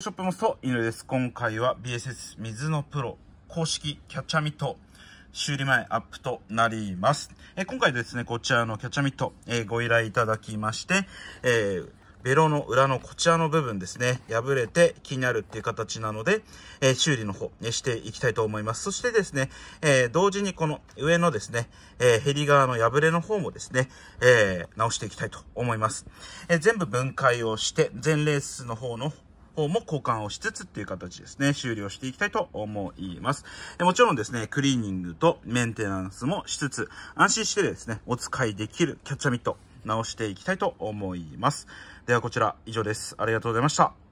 ショップモスト犬です。今回は BSS 水のプロ公式キャッチャーミット修理前アップとなります。え今回ですね、こちらのキャッチャーミット、えご依頼いただきまして、えー、ベロの裏のこちらの部分ですね、破れて気になるっていう形なので、えー、修理の方、えしていきたいと思います。そしてですね、えー、同時にこの上のですね、えヘリ側の破れの方もですね、え直していきたいと思います。え全部分解をして、全レースの方の方も交換をしつつっていう形ですね、終了していきたいと思います。もちろんですね、クリーニングとメンテナンスもしつつ、安心してですね、お使いできるキャッチャーミット、直していきたいと思います。ではこちら以上です。ありがとうございました。